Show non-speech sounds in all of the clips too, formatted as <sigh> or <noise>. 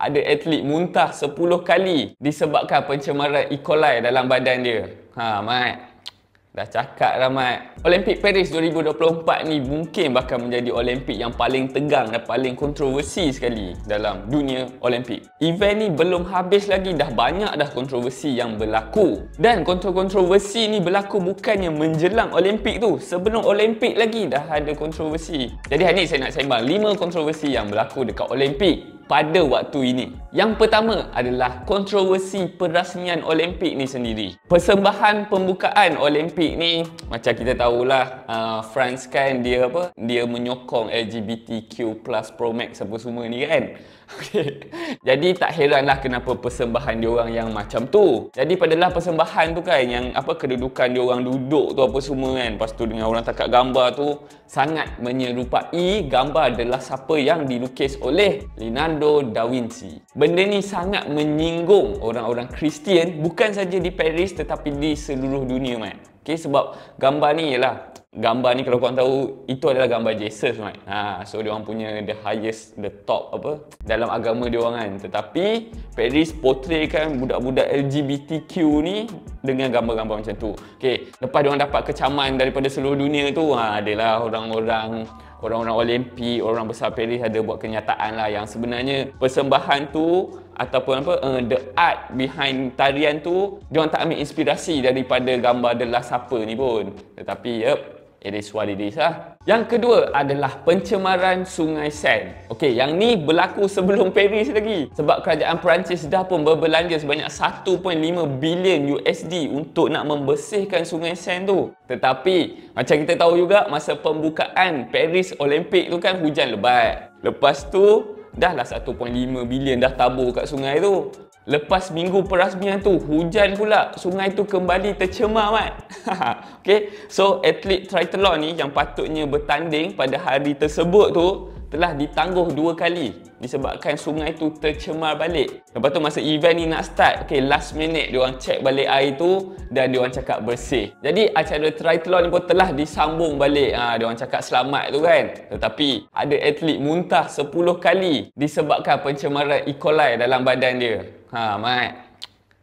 ada atlet muntah 10 kali disebabkan pencemaran E. coli dalam badan dia. Ha, Mat. Dah cakap lah, Mat. Olimpik Paris 2024 ni mungkin bakal menjadi Olimpik yang paling tegang dan paling kontroversi sekali dalam dunia Olimpik. Event ni belum habis lagi, dah banyak dah kontroversi yang berlaku. Dan kontroversi ni berlaku bukannya menjelang Olimpik tu. Sebelum Olimpik lagi dah ada kontroversi. Jadi hari ni saya nak sembang 5 kontroversi yang berlaku dekat Olimpik pada waktu ini. Yang pertama adalah kontroversi perasmian Olimpik ni sendiri. Persembahan pembukaan Olimpik ni macam kita tahulah uh, France kan dia apa? Dia menyokong LGBTQ+ Pro Max apa semua ni kan. <laughs> Okay, Jadi tak heranlah kenapa persembahan dia orang yang macam tu. Jadi padahal persembahan tu kan yang apa kedudukan dia orang duduk tu apa semua kan. Lepas tu dengan orang tangkap gambar tu sangat menyerupai gambar adalah siapa yang dilukis oleh Linan Leonardo da Vinci. Benda ni sangat menyinggung orang-orang Kristian bukan saja di Paris tetapi di seluruh dunia man. Okay, sebab gambar ni ialah gambar ni kalau kau tahu itu adalah gambar Jesus man. Ha, so dia orang punya the highest the top apa dalam agama dia orang kan. Tetapi Paris portray kan budak-budak LGBTQ ni dengan gambar-gambar macam tu. Okey, lepas dia orang dapat kecaman daripada seluruh dunia tu, ha adalah orang-orang orang-orang Olimpik, orang besar Paris ada buat kenyataan lah yang sebenarnya persembahan tu ataupun apa uh, the art behind tarian tu dia tak ambil inspirasi daripada gambar The Last Supper ni pun tetapi yep It is what it is lah. Yang kedua adalah pencemaran Sungai Sen. Okey, yang ni berlaku sebelum <laughs> Paris lagi. Sebab kerajaan Perancis dah pun berbelanja sebanyak 1.5 bilion USD untuk nak membersihkan Sungai Sen tu. Tetapi, macam kita tahu juga, masa pembukaan Paris Olympic tu kan hujan lebat. Lepas tu, dah lah 1.5 bilion dah tabur kat sungai tu. Lepas minggu perasmian tu, hujan pula. Sungai tu kembali tercemar, Mat. <laughs> okay? So, atlet triathlon ni yang patutnya bertanding pada hari tersebut tu, telah ditangguh dua kali disebabkan sungai tu tercemar balik. Lepas tu masa event ni nak start, okay, last minute diorang check balik air tu dan diorang cakap bersih. Jadi acara triathlon ni pun telah disambung balik. Ha, ah, diorang cakap selamat tu kan. Tetapi ada atlet muntah 10 kali disebabkan pencemaran E. coli dalam badan dia. Ha, mat.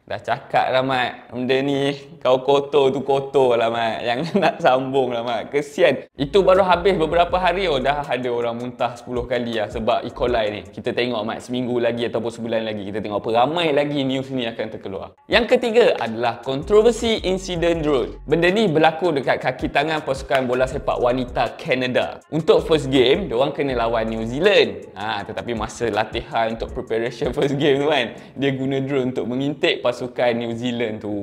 Dah cakap lah Mat Benda ni kau kotor tu kotor lah Mat <laughs> yang nak sambung lah Mat Kesian Itu baru habis beberapa hari oh, Dah ada orang muntah 10 kali lah Sebab E. coli ni Kita tengok Mat seminggu lagi Ataupun sebulan lagi Kita tengok apa ramai lagi news ni akan terkeluar Yang ketiga adalah Kontroversi insiden drone. Benda ni berlaku dekat kaki tangan Pasukan bola sepak wanita Canada Untuk first game Diorang kena lawan New Zealand ha, Tetapi masa latihan untuk preparation first game tu kan Dia guna drone untuk mengintip pasukan pasukan New Zealand tu.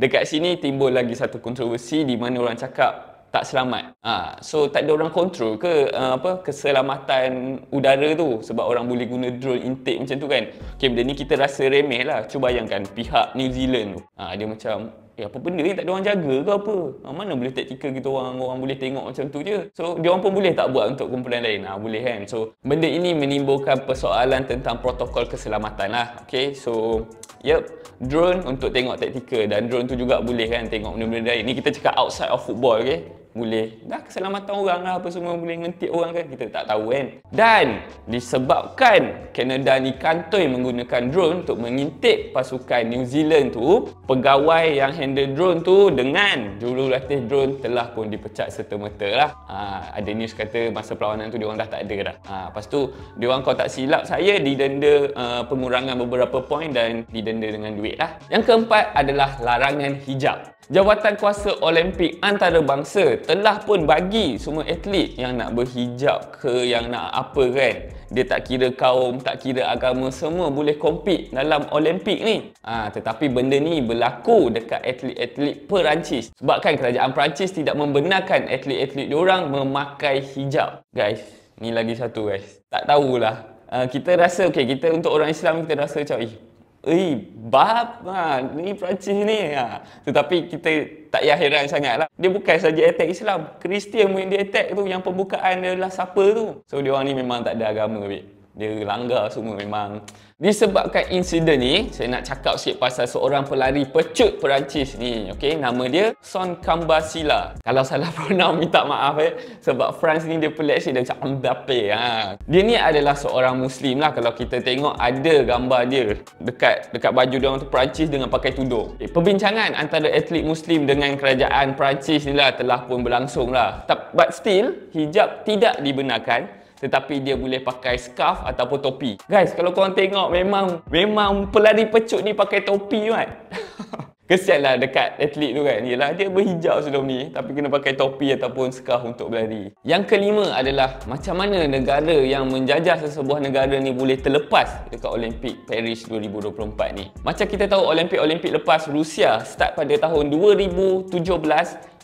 Dekat sini timbul lagi satu kontroversi di mana orang cakap tak selamat. ha, so tak ada orang kontrol ke uh, apa keselamatan udara tu sebab orang boleh guna drone intake macam tu kan. Okey benda ni kita rasa remeh lah. Cuba bayangkan pihak New Zealand tu. ha, dia macam Eh apa benda ni tak ada orang jaga ke apa? Ha, mana boleh taktikal kita orang orang boleh tengok macam tu je. So dia orang pun boleh tak buat untuk kumpulan lain. Ah ha, boleh kan. So benda ini menimbulkan persoalan tentang protokol keselamatan lah. Okay, so yep drone untuk tengok taktikal dan drone tu juga boleh kan tengok benda-benda lain. Ni kita cakap outside of football okey boleh dah keselamatan orang lah apa semua boleh ngentik orang kan kita tak tahu kan dan disebabkan Kanada ni kantoi menggunakan drone untuk mengintip pasukan New Zealand tu pegawai yang handle drone tu dengan jurulatih drone telah pun dipecat serta-merta lah ha, ada news kata masa perlawanan tu diorang dah tak ada dah ha, lepas tu diorang kau tak silap saya didenda uh, pengurangan beberapa point dan didenda dengan duit lah yang keempat adalah larangan hijab Jawatan Kuasa Olimpik Antarabangsa telah pun bagi semua atlet yang nak berhijab ke yang nak apa kan dia tak kira kaum, tak kira agama semua boleh compete dalam Olimpik ni. Ha, tetapi benda ni berlaku dekat atlet-atlet Perancis. sebab kan kerajaan Perancis tidak membenarkan atlet-atlet diorang memakai hijab. Guys, ni lagi satu guys. Tak tahulah. Uh, kita rasa, okay, kita untuk orang Islam kita rasa macam, eh, Eh, bab ha, ni Perancis ni. Ha. Tetapi kita tak payah heran sangatlah. Dia bukan saja attack Islam. Kristian pun dia attack tu yang pembukaan dia adalah siapa tu. So, dia orang ni memang tak ada agama. Babe dia langgar semua memang disebabkan insiden ni saya nak cakap sikit pasal seorang pelari pecut Perancis ni okey nama dia Son Kambasila kalau salah <laughs> pronoun minta maaf eh sebab France ni dia pelik sikit dia macam Mbappe ha. dia ni adalah seorang Muslim lah kalau kita tengok ada gambar dia dekat dekat baju dia orang tu Perancis dengan pakai tudung okay, eh, perbincangan antara atlet Muslim dengan kerajaan Perancis ni lah telah pun berlangsung lah but still hijab tidak dibenarkan tetapi dia boleh pakai scarf ataupun topi. Guys, kalau korang tengok memang memang pelari pecut ni pakai topi kan. <laughs> Kesianlah dekat atlet tu kan. Yalah dia berhijau sebelum ni tapi kena pakai topi ataupun scarf untuk berlari. Yang kelima adalah macam mana negara yang menjajah sesebuah negara ni boleh terlepas dekat Olimpik Paris 2024 ni. Macam kita tahu Olimpik-Olimpik lepas Rusia start pada tahun 2017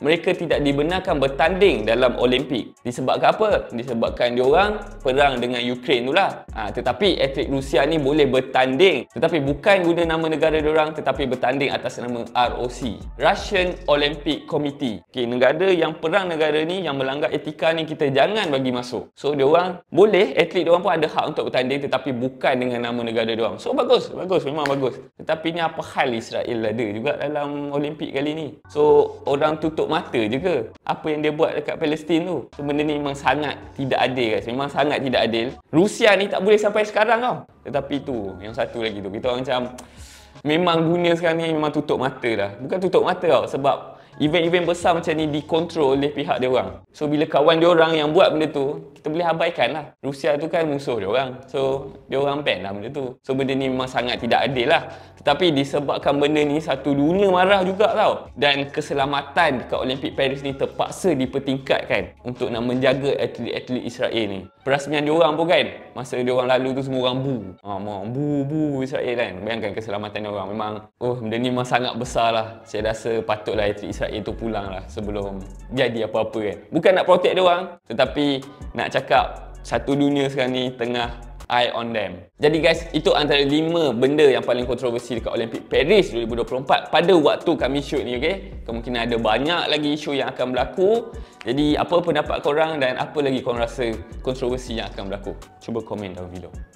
mereka tidak dibenarkan bertanding dalam Olimpik. Disebabkan apa? Disebabkan diorang perang dengan Ukraine tu lah. Ha, tetapi atlet Rusia ni boleh bertanding tetapi bukan guna nama negara diorang tetapi bertanding atas nama ROC. Russian Olympic Committee. Okay, negara yang perang negara ni yang melanggar etika ni kita jangan bagi masuk. So diorang boleh, atlet diorang pun ada hak untuk bertanding tetapi bukan dengan nama negara diorang. So bagus, bagus, memang bagus. Tetapi ni apa hal Israel ada juga dalam Olimpik kali ni. So orang tutup tutup mata je ke apa yang dia buat dekat Palestin tu so, benda ni memang sangat tidak adil guys memang sangat tidak adil Rusia ni tak boleh sampai sekarang tau tetapi tu yang satu lagi tu kita orang macam memang dunia sekarang ni memang tutup mata dah bukan tutup mata tau sebab event-event besar macam ni dikontrol oleh pihak dia orang. So bila kawan dia orang yang buat benda tu, kita boleh abaikan lah. Rusia tu kan musuh dia orang. So dia orang ban lah benda tu. So benda ni memang sangat tidak adil lah. Tetapi disebabkan benda ni satu dunia marah juga tau. Dan keselamatan dekat Olimpik Paris ni terpaksa dipertingkatkan untuk nak menjaga atlet-atlet Israel ni. Perasmian dia orang pun kan, masa dia orang lalu tu semua orang bu. Ha, bu, bu Israel kan. Bayangkan keselamatan dia orang. Memang, oh benda ni memang sangat besar lah. Saya rasa patutlah atlet Israel Syair tu pulang lah sebelum jadi apa-apa kan Bukan nak protect dia orang Tetapi nak cakap satu dunia sekarang ni tengah eye on them Jadi guys, itu antara lima benda yang paling kontroversi dekat Olympic Paris 2024 Pada waktu kami shoot ni, okay? Kemungkinan ada banyak lagi show yang akan berlaku Jadi apa pendapat korang dan apa lagi korang rasa kontroversi yang akan berlaku? Cuba komen dalam video